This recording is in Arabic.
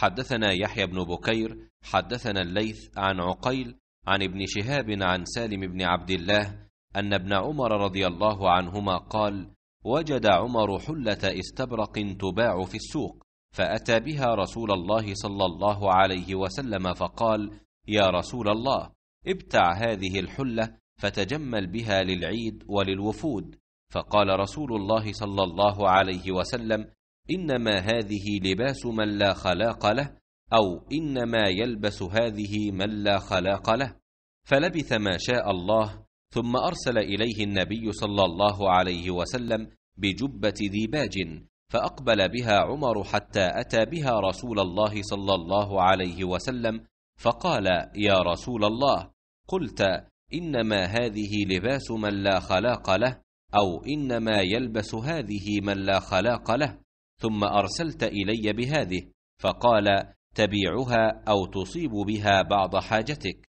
حدثنا يحيى بن بكير حدثنا الليث عن عقيل عن ابن شهاب عن سالم بن عبد الله ان ابن عمر رضي الله عنهما قال وجد عمر حله استبرق تباع في السوق فاتى بها رسول الله صلى الله عليه وسلم فقال يا رسول الله ابتع هذه الحله فتجمل بها للعيد وللوفود فقال رسول الله صلى الله عليه وسلم إنما هذه لباس من لا خلاق له أو إنما يلبس هذه من لا خلاق له فلبث ما شاء الله ثم أرسل إليه النبي صلى الله عليه وسلم بجبة ديباج فأقبل بها عمر حتى أتى بها رسول الله صلى الله عليه وسلم فقال يا رسول الله قلت إنما هذه لباس من لا خلاق له أو إنما يلبس هذه من لا خلاق له ثم ارسلت الي بهذه فقال تبيعها او تصيب بها بعض حاجتك